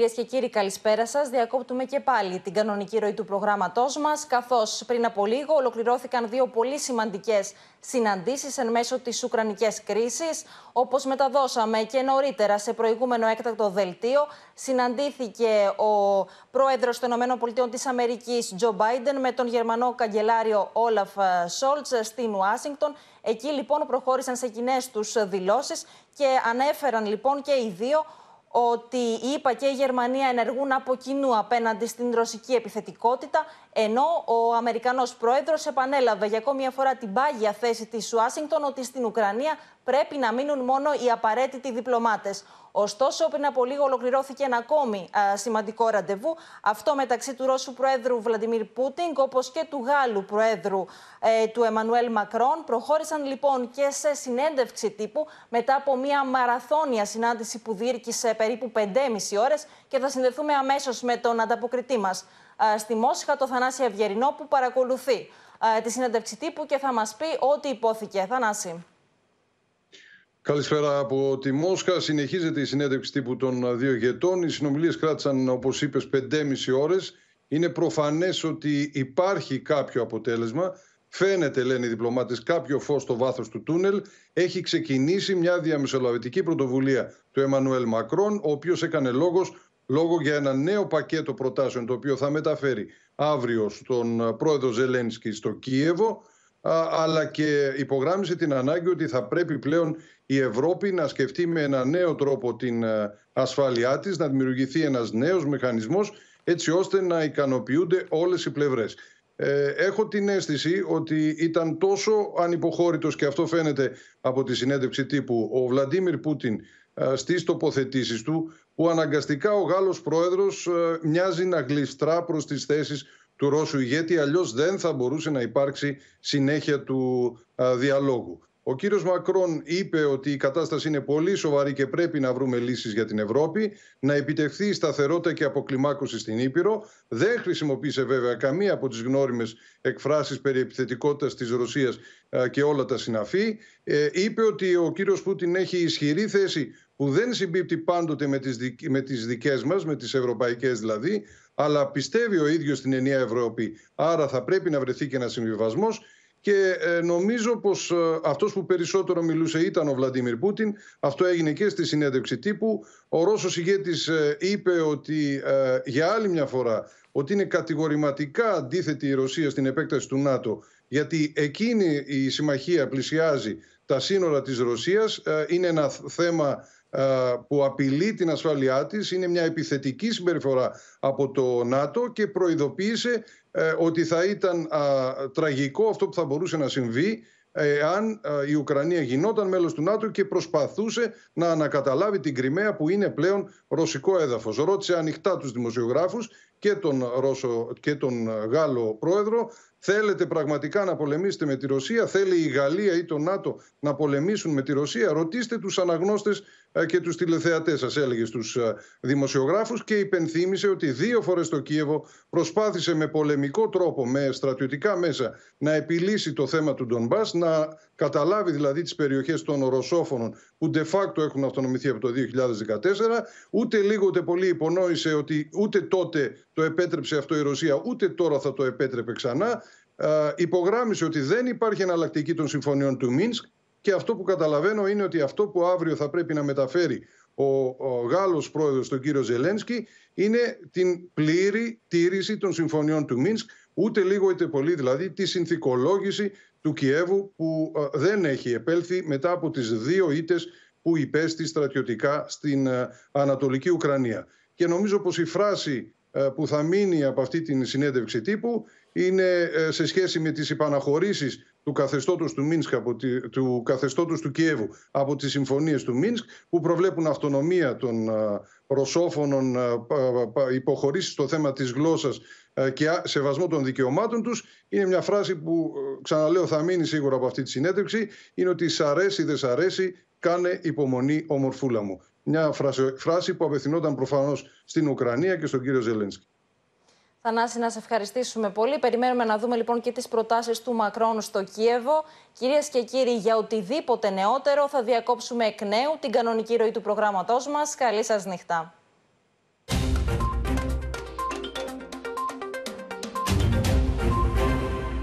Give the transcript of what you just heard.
Κυρίες και κύριοι, καλησπέρα σας. Διακόπτουμε και πάλι την κανονική ροή του προγράμματός μας, καθώς πριν από λίγο ολοκληρώθηκαν δύο πολύ σημαντικές συναντήσεις εν μέσω της Ουκρανικής κρίσης. Όπως μεταδώσαμε και νωρίτερα σε προηγούμενο έκτακτο δελτίο, συναντήθηκε ο πρόεδρος των ΗΠΑ Τζο Μπάιντεν με τον Γερμανό καγκελάριο Όλαφ Σόλτ στην Ουάσιγκτον. Εκεί λοιπόν προχώρησαν σε κοινές τους δηλώσεις και ανέφεραν λοιπόν και οι δύο ότι η ΕΠΑ και η Γερμανία ενεργούν από κοινού απέναντι στην ρωσική επιθετικότητα, ενώ ο Αμερικανός πρόεδρος επανέλαβε για ακόμη μια φορά την πάγια θέση της Ουάσιγκτον ότι στην Ουκρανία πρέπει να μείνουν μόνο οι απαραίτητοι διπλωμάτες. Ωστόσο, πριν από λίγο ολοκληρώθηκε ένα ακόμη σημαντικό ραντεβού, αυτό μεταξύ του Ρώσου Προέδρου Βλαντιμίρ Πούτινγκ όπως και του Γάλλου Προέδρου ε, του Εμμανουέλ Μακρόν. Προχώρησαν λοιπόν και σε συνέντευξη τύπου μετά από μια μαραθώνια συνάντηση που διήρκησε περίπου 5,5 ώρες και θα συνδεθούμε αμέσως με τον ανταποκριτή μας στη Μόσχα, τον Θανάση Ευγερινό που παρακολουθεί τη συνέντευξη τύπου και θα μας πει ό,τι υπόθηκε. Θανάση. Καλησπέρα από τη Μόσχα. Συνεχίζεται η συνέντευξη τύπου των ε, δύο ηγετών. Οι συνομιλίες κράτησαν, όπως είπες, 5,5 ώρες. Είναι προφανές ότι υπάρχει κάποιο αποτέλεσμα. Φαίνεται, λένε οι διπλωμάτες, κάποιο φως στο βάθος του τούνελ. Έχει ξεκινήσει μια διαμεσολαβητική πρωτοβουλία του Εμμανουέλ Μακρόν, ο οποίος έκανε λόγος λόγο για ένα νέο πακέτο προτάσεων το οποίο θα μεταφέρει αύριο στον ε, πρόεδρο Ζελένσκι στο Κίεβο αλλά και υπογράμμισε την ανάγκη ότι θα πρέπει πλέον η Ευρώπη να σκεφτεί με ένα νέο τρόπο την ε, ασφάλειά της, να δημιουργηθεί ένας νέος μηχανισμός έτσι ώστε να ικανοποιούνται όλες οι πλευρές. Ε, έχω την αίσθηση ότι ήταν τόσο ανυποχώρητος και αυτό φαίνεται από τη συνέντευξη τύπου ο Βλαντίμιρ Πούτιν ε, στις τοποθετήσεις του που αναγκαστικά ο Γάλλος πρόεδρος μοιάζει να γλιστρά προς τις θέσεις του Ρώσου ηγέτη, αλλιώς δεν θα μπορούσε να υπάρξει συνέχεια του διαλόγου. Ο κύριος Μακρόν είπε ότι η κατάσταση είναι πολύ σοβαρή και πρέπει να βρούμε λύσεις για την Ευρώπη, να επιτευχθεί σταθερότητα και αποκλιμάκωση στην Ήπειρο. Δεν χρησιμοποίησε βέβαια καμία από τις γνώριμες εκφράσεις περί επιθετικότητας της Ρωσίας και όλα τα συναφή. Ε, είπε ότι ο κύριος Πούτιν έχει ισχυρή θέση που δεν συμπίπτει πάντοτε με τις δικές μας, με τις ευρωπαϊκές δηλαδή, αλλά πιστεύει ο ίδιος στην ενιαία Ευρώπη. Άρα θα πρέπει να βρεθεί και ένας συμβιβασμός. Και ε, νομίζω πως ε, αυτός που περισσότερο μιλούσε ήταν ο Βλαντίμιρ Πούτιν. Αυτό έγινε και στη συνέντευξη τύπου. Ο Ρώσος ηγέτης ε, είπε ότι για άλλη μια φορά ότι είναι κατηγορηματικά αντίθετη η Ρωσία στην επέκταση του ΝΑΤΟ γιατί εκείνη η συμμαχία πλησιάζει τα σύνορα της Ρωσίας. Είναι ένα θέμα που απειλεί την ασφάλειά της. Είναι μια επιθετική συμπεριφορά από το ΝΑΤΟ και προειδοποίησε ε, ότι θα ήταν τραγικό αυτό που θα μπορούσε να συμβεί ε, αν η Ουκρανία γινόταν μέλος του ΝΑΤΟ και προσπαθούσε να ανακαταλάβει την Κρυμαία που είναι πλέον ρωσικό έδαφος. Ρώτησε ανοιχτά τους δημοσιογράφους και τον, Ρώσο, και τον Γάλλο πρόεδρο. Θέλετε πραγματικά να πολεμήσετε με τη Ρωσία, θέλει η Γαλλία ή το ΝΑΤΟ να πολεμήσουν με τη Ρωσία. Ρωτήστε τους αναγνώστες ε, και τους τηλεθεατές σας έλεγε στους ε, δημοσιογράφους και υπενθύμησε ότι δύο φορές το Κίεβο προσπάθησε με πολεμικό τρόπο, με στρατιωτικά μέσα να επιλύσει το θέμα του Ντονμπάς, να καταλάβει δηλαδή τις περιοχές των ρωσόφωνων που de facto έχουν αυτονομηθεί από το 2014, ούτε λίγο ούτε πολύ υπονόησε ότι ούτε τότε το επέτρεψε αυτό η Ρωσία, ούτε τώρα θα το επέτρεπε ξανά. Ε, υπογράμμισε ότι δεν υπάρχει εναλλακτική των συμφωνιών του Μίνσκ και αυτό που καταλαβαίνω είναι ότι αυτό που αύριο θα πρέπει να μεταφέρει ο, ο Γάλλος πρόεδρος, τον κύριο Ζελένσκι, είναι την πλήρη τήρηση των συμφωνιών του Μίνσκ, ούτε λίγο είτε πολύ δηλαδή, τη συνθηκολόγηση του Κιέβου που ε, δεν έχει επέλθει μετά από τις δύο ήτες που υπέστη στρατιωτικά στην ε, Ανατολική Ουκρανία. Και νομίζω πως η φράση ε, που θα μείνει από αυτή την συνέντευξη τύπου είναι ε, σε σχέση με τις υπαναχωρήσεις του καθεστώτος του, Μίνσκ από τη, του καθεστώτος του Κιέβου από τις συμφωνίες του Μίνσκ που προβλέπουν αυτονομία των ε, ρωσόφωνων υποχωρήσεις στο θέμα της γλώσσας και σεβασμό των δικαιωμάτων τους. Είναι μια φράση που ξαναλέω θα μείνει σίγουρα από αυτή τη συνέντευξη είναι ότι σ' αρέσει δεν σ' αρέσει κάνε υπομονή ομορφούλα μου μια φράση, που απευθυνόταν προφανώς στην Ουκρανία και στον κύριο Ζελένσκι. Θανάση, να σε ευχαριστήσουμε πολύ. Περιμένουμε να δούμε λοιπόν και τις προτάσεις του Μακρόν στο Κίεβο. Κυρίες και κύριοι, για οτιδήποτε νεότερο θα διακόψουμε εκ νέου την κανονική ροή του προγράμματο μας, Καλή σας νύχτα.